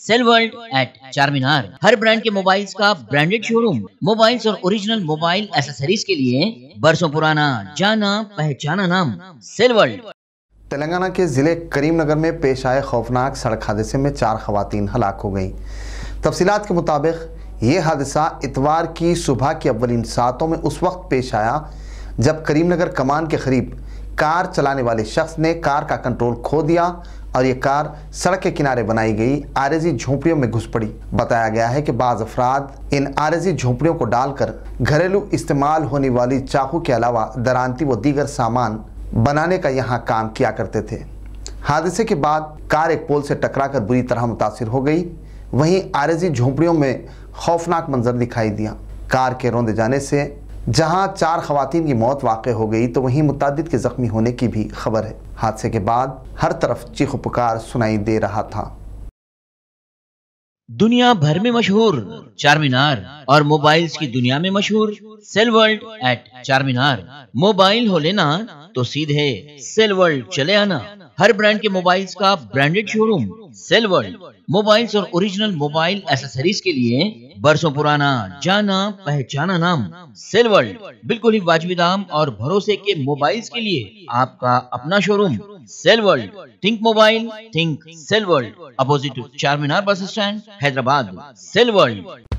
cell world at Charminar हर brand के mobiles का ब्रांडेड शोरूम मोबाइल्स और ओरिजिनल मोबाइल एसेसरीज के लिए बरसों पुराना जाना पहचाना नाम सेल वर्ल्ड तेलंगाना के जिले करीमनगर में पेश आए खौफनाक सड़क हादसे में चार खातन हलाक हो गई तफसीत के मुताबिक ये हादसा इतवार की सुबह की अव्वलिन सातों में उस वक्त पेश आया जब करीमनगर कमान के करीब कार चलाने वाले शख्स ने कार का कंट्रोल खो दिया और ये कार सड़क के किनारे बनाई गई आरएजी झोपड़ियों में घुस पड़ी बताया गया है कि बाज अफराद इन आरएजी झोपड़ियों को डालकर घरेलू इस्तेमाल होने वाली चाकू के अलावा दरानती व दीगर सामान बनाने का यहाँ काम किया करते थे हादसे के बाद कार एक पोल से टकराकर बुरी तरह मुतासर हो गई वहीं आरजी झोंपड़ियों में खौफनाक मंजर दिखाई दिया कार के रोंदे जाने से जहां चार खातन की मौत वाक़ हो गई तो वहीं मुतद के ज़ख्मी होने की भी खबर है हादसे के बाद हर तरफ चीख पुकार सुनाई दे रहा था दुनिया भर में मशहूर चार मीनार और मोबाइल्स की दुनिया में मशहूर सेल वर्ल्ड एट चार मीनार मोबाइल हो लेना तो सीधे सेल वर्ल्ड चले आना हर ब्रांड के मोबाइल्स का branded showroom Cell World mobiles और ओरिजिनल मोबाइल एसेसरीज के लिए बरसों पुराना जाना पहचाना नाम सेल वर्ल्ड बिल्कुल ही वाजबी दाम और भरोसे के मोबाइल्स के लिए आपका अपना showroom Cell World think mobile think Cell World opposite Charminar bus stand Hyderabad cell world